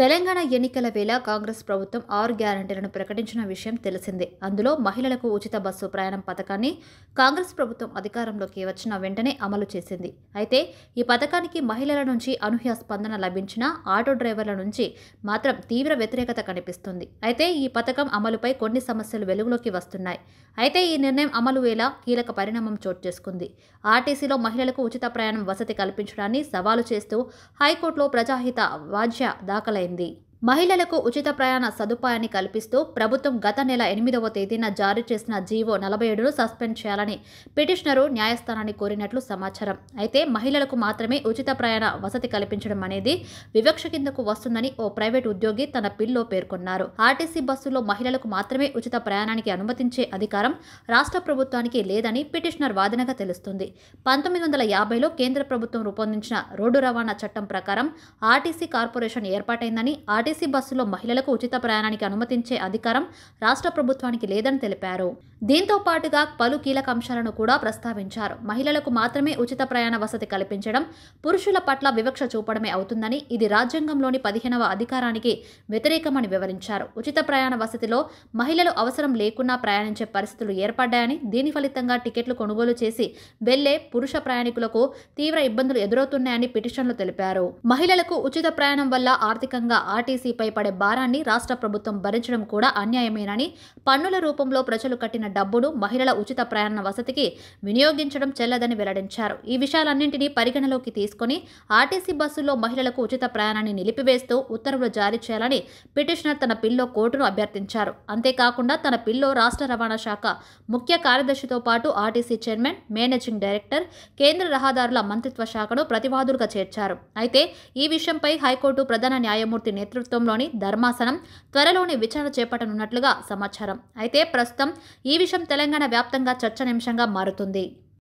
తెలంగాణ ఎన్నికల వేళ కాంగ్రెస్ ప్రభుత్వం ఆరు గ్యారంటీలను ప్రకటించిన విషయం తెలిసిందే అందులో మహిళలకు ఉచిత బస్సు ప్రయాణం పథకాన్ని కాంగ్రెస్ ప్రభుత్వం అధికారంలోకి వచ్చిన వెంటనే అమలు చేసింది అయితే ఈ పథకానికి మహిళల నుంచి అనూహ్య స్పందన లభించిన ఆటో డ్రైవర్ల నుంచి మాత్రం తీవ్ర వ్యతిరేకత కనిపిస్తుంది అయితే ఈ పథకం అమలుపై కొన్ని సమస్యలు వెలుగులోకి వస్తున్నాయి అయితే ఈ నిర్ణయం అమలు వేళ కీలక పరిణామం చోటు చేసుకుంది ఆర్టీసీలో మహిళలకు ఉచిత ప్రయాణం వసతి కల్పించడాన్ని సవాలు చేస్తూ హైకోర్టులో ప్రజాహిత వాజ్య దాఖలైంది మారింది మహిళలకు ఉచిత ప్రయాణ సదుపాయాన్ని కల్పిస్తూ ప్రభుత్వం గత నెల ఎనిమిదవ తేదీన జారీ చేసిన జీవో నలభై ఏడును సస్పెండ్ చేయాలని పిటిషనరు న్యాయస్థానాన్ని కోరినట్లు సమాచారం అయితే మహిళలకు మాత్రమే ఉచిత ప్రయాణ వసతి కల్పించడం అనేది వివక్ష కిందకు వస్తుందని ఓ ప్రైవేట్ ఉద్యోగి తన పిల్లో పేర్కొన్నారు ఆర్టీసీ బస్సులో మహిళలకు మాత్రమే ఉచిత ప్రయాణానికి అనుమతించే అధికారం రాష్ట్ర ప్రభుత్వానికి లేదని పిటిషనర్ వాదనగా తెలుస్తుంది పంతొమ్మిది వందల యాభైలో కేంద్ర ప్రభుత్వం రూపొందించిన రోడ్డు రవాణా చట్టం ప్రకారం ఆర్టీసీ కార్పొరేషన్ ఏర్పాటైందని ఆర్టీ ఆర్టీసీ బస్సులో మహిళలకు ఉచిత ప్రయాణానికి అనుమతించే అధికారం రాష్ట్ర ప్రభుత్వానికి లేదని తెలిపారు దీంతో పాటుగా పలు కీలక అంశాలను కూడా ప్రస్తావించారు మహిళలకు మాత్రమే ఉచిత ప్రయాణ వసతి కల్పించడం పురుషుల పట్ల వివక్ష చూపడమే అవుతుందని ఇది రాజ్యాంగంలోని పదిహేనవ అధికారానికి వ్యతిరేకమని వివరించారు ఉచిత ప్రయాణ వసతిలో మహిళలు అవసరం లేకున్నా ప్రయాణించే పరిస్థితులు ఏర్పడ్డాయని దీని ఫలితంగా టికెట్లు కొనుగోలు చేసి వెళ్లే పురుష ప్రయాణికులకు తీవ్ర ఇబ్బందులు ఎదురవుతున్నాయని పిటిషన్లు తెలిపారు మహిళలకు ఉచిత ప్రయాణం వల్ల ఆర్థికంగా ఆర్టీసీపై పడే భారాన్ని రాష్ట్ర ప్రభుత్వం భరించడం కూడా అన్యాయమేనని పన్నుల రూపంలో ప్రజలు కట్టిన డబ్బును మహిళల ఉచిత ప్రయాణ వసతికి వినియోగించడం చెల్లదని వెల్లడించారు ఈ విషయాలన్నింటినీ పరిగణలోకి తీసుకుని ఆర్టీసీ బస్సుల్లో మహిళలకు ఉచిత ప్రయాణాన్ని నిలిపివేస్తూ ఉత్తర్వులు జారీ చేయాలని పిటిషనర్ తన పిల్లో కోర్టును అభ్యర్థించారు అంతేకాకుండా తన పిల్లో రాష్ట్ర రవాణా శాఖ ముఖ్య కార్యదర్శితో పాటు ఆర్టీసీ చైర్మన్ మేనేజింగ్ డైరెక్టర్ కేంద్ర రహదారుల మంత్రిత్వ శాఖను ప్రతివాదులుగా చేర్చారు అయితే ఈ విషయంపై హైకోర్టు ప్రధాన న్యాయమూర్తి నేతృత్వంలోని ధర్మాసనం త్వరలోనే విచారణ చేపట్టనున్నట్లుగా సమాచారం అయితే ప్రస్తుతం ఈ విషయం తెలంగాణ వ్యాప్తంగా చర్చనీయాంశంగా మారుతుంది